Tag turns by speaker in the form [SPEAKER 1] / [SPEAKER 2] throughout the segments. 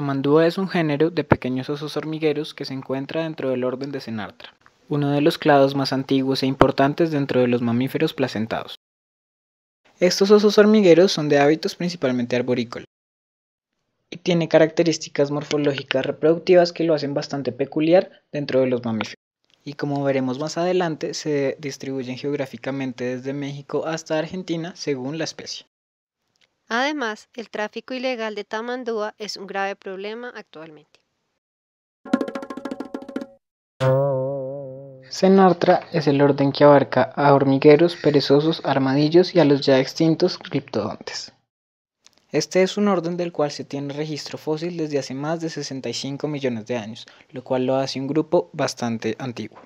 [SPEAKER 1] mandúa es un género de pequeños osos hormigueros que se encuentra dentro del orden de Cenartra, uno de los clados más antiguos e importantes dentro de los mamíferos placentados. Estos osos hormigueros son de hábitos principalmente arborícolas y tiene características morfológicas reproductivas que lo hacen bastante peculiar dentro de los mamíferos. Y como veremos más adelante, se distribuyen geográficamente desde México hasta Argentina según la especie.
[SPEAKER 2] Además, el tráfico ilegal de Tamandúa es un grave problema actualmente.
[SPEAKER 1] Senartra es el orden que abarca a hormigueros, perezosos, armadillos y a los ya extintos criptodontes. Este es un orden del cual se tiene registro fósil desde hace más de 65 millones de años, lo cual lo hace un grupo bastante antiguo.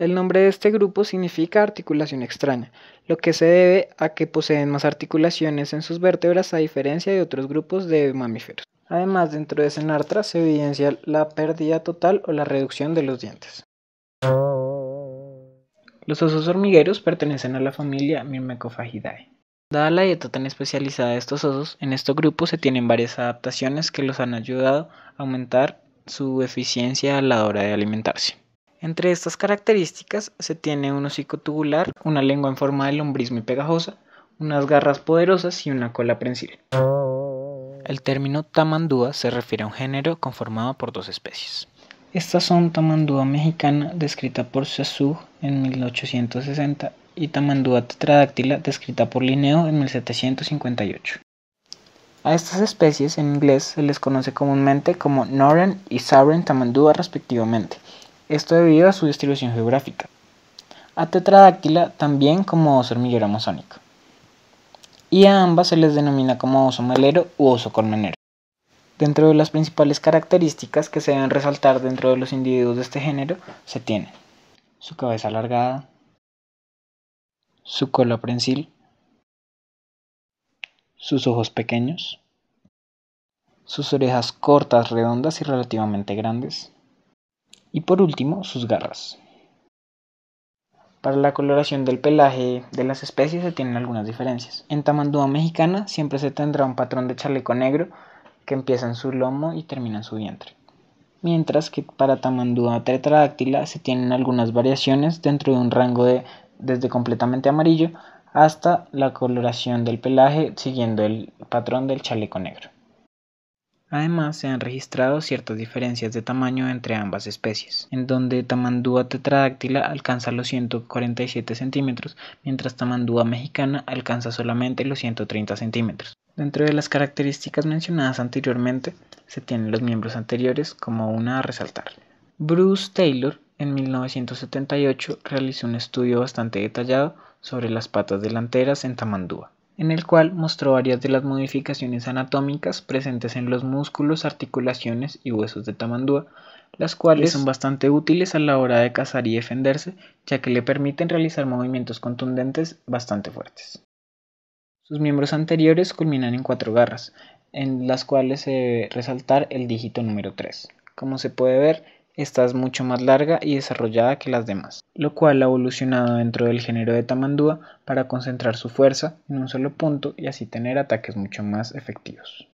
[SPEAKER 1] El nombre de este grupo significa articulación extraña, lo que se debe a que poseen más articulaciones en sus vértebras a diferencia de otros grupos de mamíferos. Además, dentro de Cenartra se evidencia la pérdida total o la reducción de los dientes. Los osos hormigueros pertenecen a la familia Myrmecophagidae. Dada la dieta tan especializada de estos osos, en estos grupos se tienen varias adaptaciones que los han ayudado a aumentar su eficiencia a la hora de alimentarse. Entre estas características se tiene un hocico tubular, una lengua en forma de lombriz muy pegajosa, unas garras poderosas y una cola prensil. El término tamandúa se refiere a un género conformado por dos especies. Estas son tamandúa mexicana, descrita por Sassou en 1860, y tamandúa tetradáctila, descrita por Linneo en 1758. A estas especies en inglés se les conoce comúnmente como Noren y Southern Tamandúa respectivamente, esto debido a su distribución geográfica, a Tetradáctila también como oso hormiguero amazónico, y a ambas se les denomina como oso malero u oso colmenero. Dentro de las principales características que se deben resaltar dentro de los individuos de este género se tienen su cabeza alargada, su cola prensil, sus ojos pequeños, sus orejas cortas, redondas y relativamente grandes, y por último sus garras. Para la coloración del pelaje de las especies se tienen algunas diferencias. En tamandúa mexicana siempre se tendrá un patrón de chaleco negro que empieza en su lomo y termina en su vientre. Mientras que para tamandúa tetradáctila se tienen algunas variaciones dentro de un rango de desde completamente amarillo hasta la coloración del pelaje siguiendo el patrón del chaleco negro. Además, se han registrado ciertas diferencias de tamaño entre ambas especies, en donde Tamandúa tetradáctila alcanza los 147 centímetros, mientras Tamandúa mexicana alcanza solamente los 130 centímetros. Dentro de las características mencionadas anteriormente, se tienen los miembros anteriores como una a resaltar. Bruce Taylor, en 1978, realizó un estudio bastante detallado sobre las patas delanteras en Tamandúa en el cual mostró varias de las modificaciones anatómicas presentes en los músculos, articulaciones y huesos de Tamandúa, las cuales son bastante útiles a la hora de cazar y defenderse, ya que le permiten realizar movimientos contundentes bastante fuertes. Sus miembros anteriores culminan en cuatro garras, en las cuales se debe resaltar el dígito número 3. Como se puede ver, esta mucho más larga y desarrollada que las demás, lo cual ha evolucionado dentro del género de Tamandúa para concentrar su fuerza en un solo punto y así tener ataques mucho más efectivos.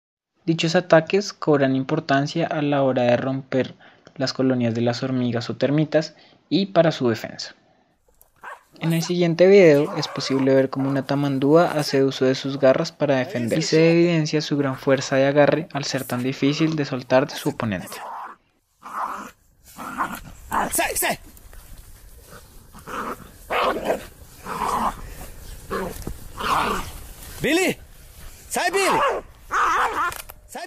[SPEAKER 1] Dichos ataques cobran importancia a la hora de romper las colonias de las hormigas o termitas y para su defensa. En el siguiente video es posible ver cómo una tamandúa hace uso de sus garras para defenderse y se evidencia su gran fuerza de agarre al ser tan difícil de soltar de su oponente. Billy! sai billy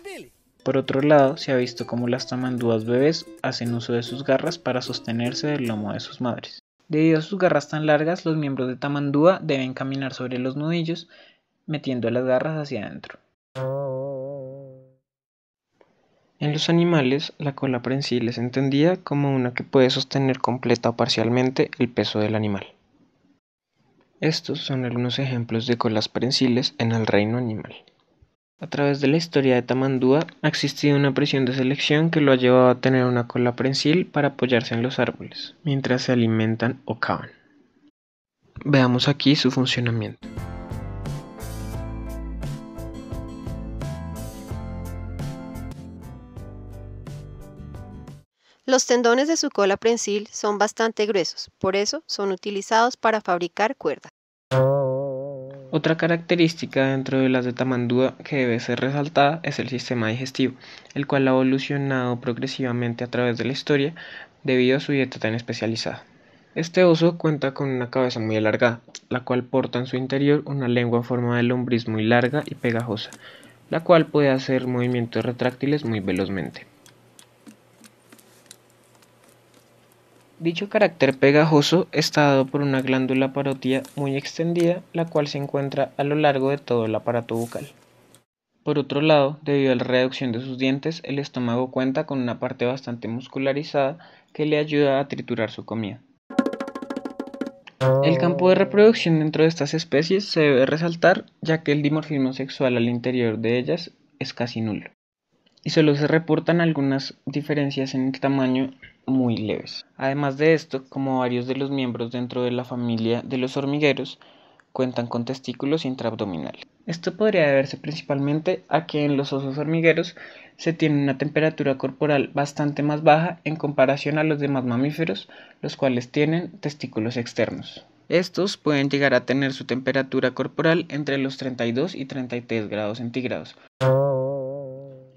[SPEAKER 1] Billy! Por otro lado, se ha visto cómo las tamandúas bebés hacen uso de sus garras para sostenerse del lomo de sus madres. Debido a sus garras tan largas, los miembros de tamandúa deben caminar sobre los nudillos, metiendo las garras hacia adentro. En los animales, la cola prensil es entendida como una que puede sostener completa o parcialmente el peso del animal. Estos son algunos ejemplos de colas prensiles en el reino animal. A través de la historia de Tamandúa ha existido una presión de selección que lo ha llevado a tener una cola prensil para apoyarse en los árboles, mientras se alimentan o cavan. Veamos aquí su funcionamiento.
[SPEAKER 2] Los tendones de su cola prensil son bastante gruesos, por eso son utilizados para fabricar cuerdas.
[SPEAKER 1] Otra característica dentro de las de Tamandúa que debe ser resaltada es el sistema digestivo, el cual ha evolucionado progresivamente a través de la historia debido a su dieta tan especializada. Este oso cuenta con una cabeza muy alargada, la cual porta en su interior una lengua en forma de lombriz muy larga y pegajosa, la cual puede hacer movimientos retráctiles muy velozmente. Dicho carácter pegajoso está dado por una glándula parotida muy extendida, la cual se encuentra a lo largo de todo el aparato bucal. Por otro lado, debido a la reducción de sus dientes, el estómago cuenta con una parte bastante muscularizada que le ayuda a triturar su comida. El campo de reproducción dentro de estas especies se debe resaltar ya que el dimorfismo sexual al interior de ellas es casi nulo y solo se reportan algunas diferencias en el tamaño muy leves. Además de esto, como varios de los miembros dentro de la familia de los hormigueros, cuentan con testículos intraabdominales. Esto podría deberse principalmente a que en los osos hormigueros se tiene una temperatura corporal bastante más baja en comparación a los demás mamíferos, los cuales tienen testículos externos. Estos pueden llegar a tener su temperatura corporal entre los 32 y 33 grados centígrados.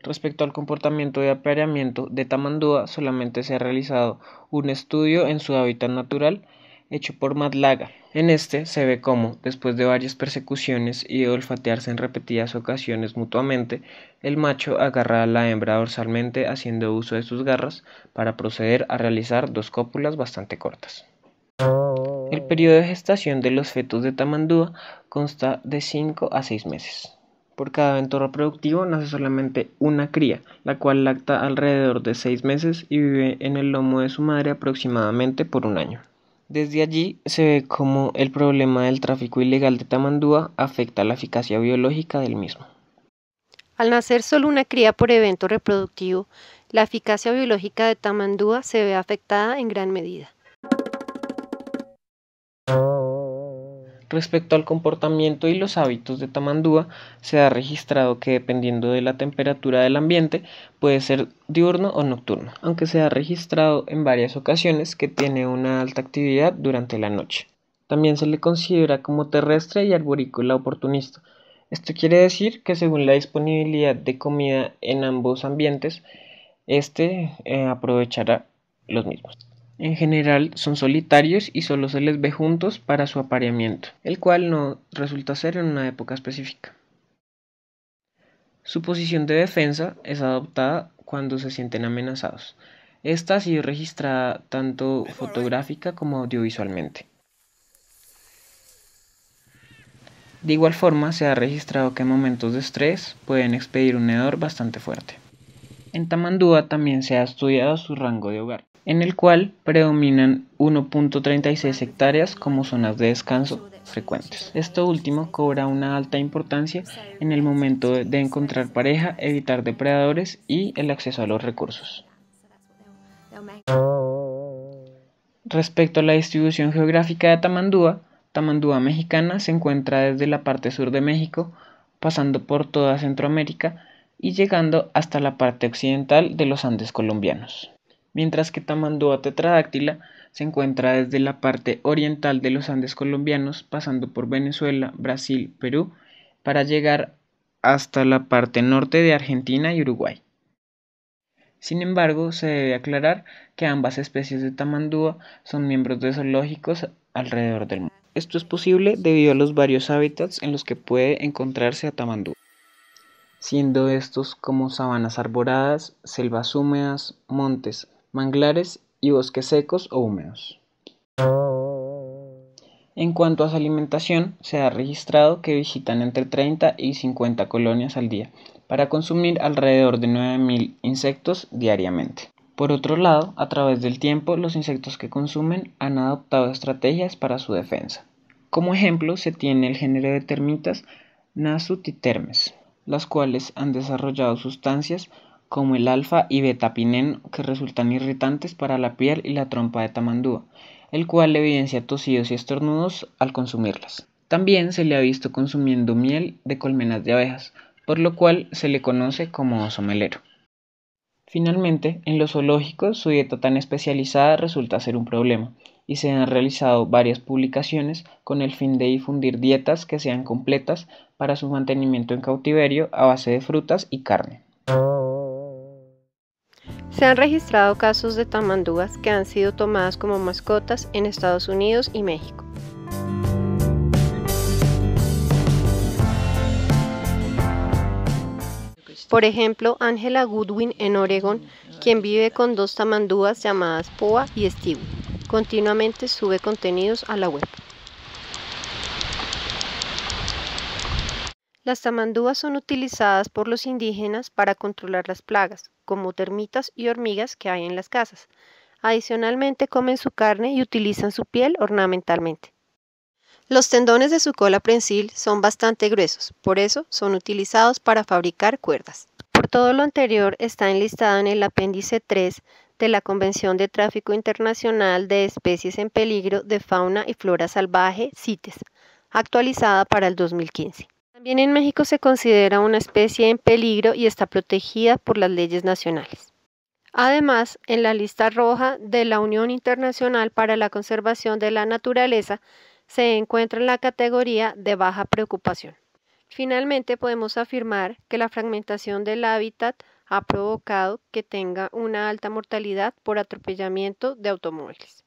[SPEAKER 1] Respecto al comportamiento de apareamiento de Tamandúa, solamente se ha realizado un estudio en su hábitat natural hecho por Matlaga. En este se ve cómo, después de varias persecuciones y de olfatearse en repetidas ocasiones mutuamente, el macho agarra a la hembra dorsalmente haciendo uso de sus garras para proceder a realizar dos cópulas bastante cortas. El periodo de gestación de los fetos de Tamandúa consta de 5 a 6 meses. Por cada evento reproductivo nace solamente una cría, la cual lacta alrededor de seis meses y vive en el lomo de su madre aproximadamente por un año. Desde allí se ve cómo el problema del tráfico ilegal de tamandúa afecta la eficacia biológica del mismo.
[SPEAKER 2] Al nacer solo una cría por evento reproductivo, la eficacia biológica de tamandúa se ve afectada en gran medida.
[SPEAKER 1] Respecto al comportamiento y los hábitos de Tamandúa, se ha registrado que dependiendo de la temperatura del ambiente puede ser diurno o nocturno, aunque se ha registrado en varias ocasiones que tiene una alta actividad durante la noche. También se le considera como terrestre y arborícola oportunista. Esto quiere decir que según la disponibilidad de comida en ambos ambientes, este eh, aprovechará los mismos. En general son solitarios y solo se les ve juntos para su apareamiento, el cual no resulta ser en una época específica. Su posición de defensa es adoptada cuando se sienten amenazados. Esta ha sido registrada tanto fotográfica como audiovisualmente. De igual forma, se ha registrado que en momentos de estrés pueden expedir un hedor bastante fuerte. En Tamandúa también se ha estudiado su rango de hogar en el cual predominan 1.36 hectáreas como zonas de descanso frecuentes. Esto último cobra una alta importancia en el momento de encontrar pareja, evitar depredadores y el acceso a los recursos. Respecto a la distribución geográfica de Tamandúa, Tamandúa mexicana se encuentra desde la parte sur de México, pasando por toda Centroamérica y llegando hasta la parte occidental de los Andes colombianos mientras que Tamandúa tetradáctila se encuentra desde la parte oriental de los Andes colombianos, pasando por Venezuela, Brasil, Perú, para llegar hasta la parte norte de Argentina y Uruguay. Sin embargo, se debe aclarar que ambas especies de tamandúa son miembros de zoológicos alrededor del mundo. Esto es posible debido a los varios hábitats en los que puede encontrarse a tamandúa, siendo estos como sabanas arboradas, selvas húmedas, montes, manglares y bosques secos o húmedos. En cuanto a su alimentación, se ha registrado que visitan entre 30 y 50 colonias al día para consumir alrededor de 9.000 insectos diariamente. Por otro lado, a través del tiempo, los insectos que consumen han adoptado estrategias para su defensa. Como ejemplo, se tiene el género de termitas Nasutitermes, las cuales han desarrollado sustancias como el alfa y beta que resultan irritantes para la piel y la trompa de tamandúa, el cual evidencia tosidos y estornudos al consumirlas. También se le ha visto consumiendo miel de colmenas de abejas, por lo cual se le conoce como oso melero. Finalmente, en los zoológicos su dieta tan especializada resulta ser un problema, y se han realizado varias publicaciones con el fin de difundir dietas que sean completas para su mantenimiento en cautiverio a base de frutas y carne.
[SPEAKER 2] Se han registrado casos de tamandúas que han sido tomadas como mascotas en Estados Unidos y México. Por ejemplo, Angela Goodwin en Oregón, quien vive con dos tamandúas llamadas Poa y Steve. Continuamente sube contenidos a la web. Las tamandúas son utilizadas por los indígenas para controlar las plagas, como termitas y hormigas que hay en las casas. Adicionalmente comen su carne y utilizan su piel ornamentalmente. Los tendones de su cola prensil son bastante gruesos, por eso son utilizados para fabricar cuerdas. Por todo lo anterior está enlistado en el apéndice 3 de la Convención de Tráfico Internacional de Especies en Peligro de Fauna y Flora Salvaje, CITES, actualizada para el 2015. También en México se considera una especie en peligro y está protegida por las leyes nacionales. Además, en la lista roja de la Unión Internacional para la Conservación de la Naturaleza se encuentra en la categoría de baja preocupación. Finalmente, podemos afirmar que la fragmentación del hábitat ha provocado que tenga una alta mortalidad por atropellamiento de automóviles.